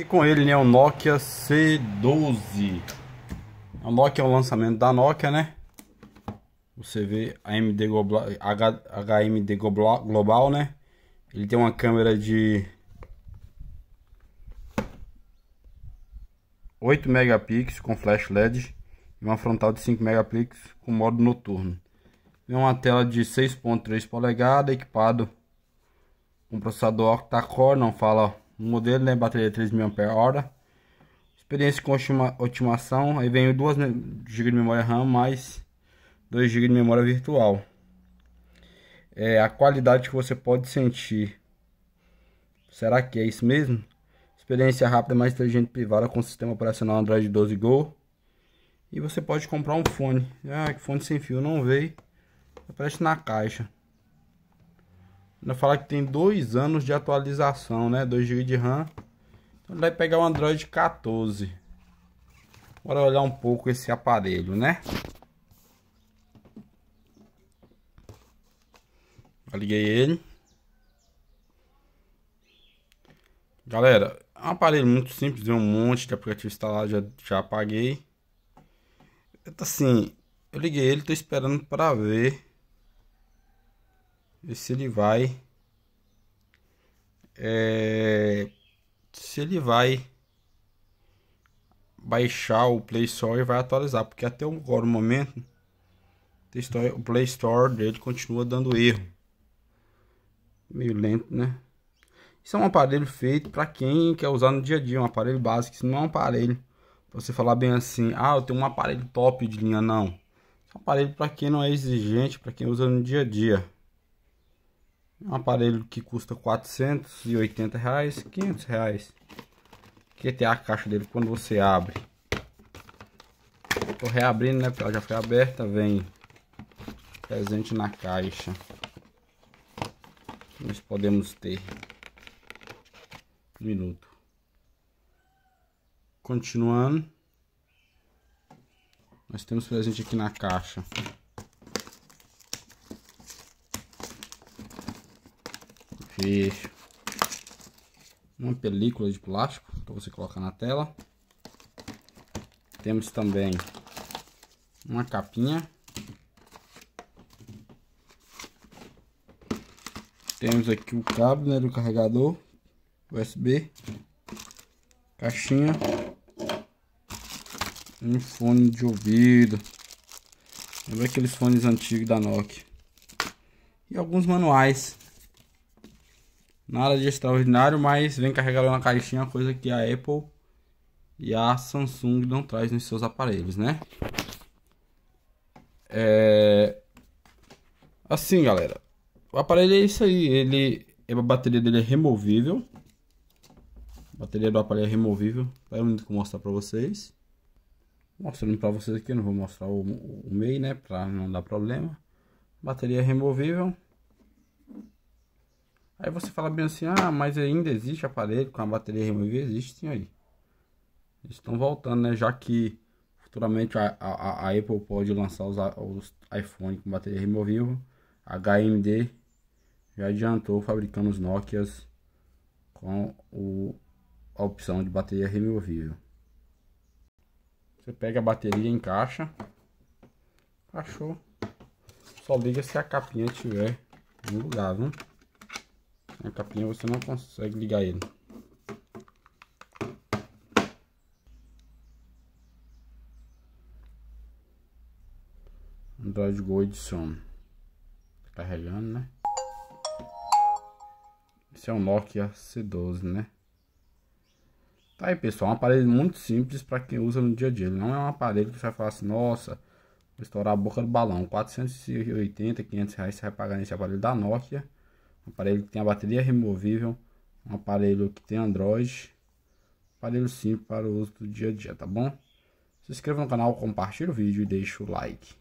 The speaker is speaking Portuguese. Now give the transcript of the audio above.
Aqui com ele né, é o Nokia C12. O Nokia é o lançamento da Nokia, né? Você vê a AMD Global, HMD Global, né? Ele tem uma câmera de 8 megapixels com flash LED e uma frontal de 5 megapixels com modo noturno. Tem uma tela de 6.3 polegadas equipado com processador octa-core, não fala modelo, né? Bateria 3000 Ah. Experiência com otimação, aí vem 2 GB de memória RAM mais 2 GB de memória virtual. É a qualidade que você pode sentir. Será que é isso mesmo? Experiência rápida mais inteligente privada com sistema operacional Android 12 Go. E você pode comprar um fone. Ah, que fone sem fio não veio. Aparece na caixa. Ainda falar que tem dois anos de atualização, né? 2 GB de RAM. Então ele vai pegar o Android 14. Bora olhar um pouco esse aparelho, né? liguei ele. Galera, é um aparelho muito simples, tem um monte de aplicativo instalado, já, já apaguei. Então, assim, eu liguei ele, tô esperando para ver e se ele vai é, se ele vai baixar o Play Store e vai atualizar, porque até agora o momento o Play Store dele continua dando erro. Meio lento, né? Isso é um aparelho feito para quem quer usar no dia a dia, um aparelho básico. Isso não é um aparelho você falar bem assim, ah, eu tenho um aparelho top de linha, não. É um aparelho para quem não é exigente, para quem usa no dia a dia. Um aparelho que custa 480 reais, 500 reais. Que tem a caixa dele quando você abre. Tô reabrindo, né? Porque ela já foi aberta. Vem presente na caixa. Nós podemos ter. Um minuto. Continuando. Nós temos presente aqui na caixa. uma película de plástico para você colocar na tela. Temos também uma capinha. Temos aqui o cabo né, do carregador USB, caixinha, um fone de ouvido, lembra aqueles fones antigos da Nokia e alguns manuais Nada de extraordinário, mas vem carregado na caixinha, coisa que a Apple e a Samsung não traz nos seus aparelhos, né? É... Assim, galera. O aparelho é isso aí. Ele... É, a bateria dele é removível. A bateria do aparelho é removível. Tá é o único que eu mostrar pra vocês. Mostrando pra vocês aqui. Não vou mostrar o, o meio, né? Pra não dar problema. Bateria é removível. Aí você fala bem assim, ah, mas ainda existe aparelho com a bateria removível? Existe sim aí. Eles estão voltando, né? Já que futuramente a, a, a Apple pode lançar os, os iPhone com bateria removível. A HMD já adiantou fabricando os Nokias com o, a opção de bateria removível. Você pega a bateria, encaixa. Achou. Só liga se a capinha estiver no lugar, viu? A capinha você não consegue ligar ele. Android Go edição. Tá carregando, né? Esse é um Nokia C12, né? Tá aí, pessoal. Um aparelho muito simples para quem usa no dia a dia. Ele não é um aparelho que você vai falar assim, nossa, vou estourar a boca do balão. 480, 500 reais você vai pagar nesse aparelho da Nokia. Um aparelho que tem a bateria removível. Um aparelho que tem Android. Um aparelho simples para o uso do dia a dia, tá bom? Se inscreva no canal, compartilhe o vídeo e deixe o like.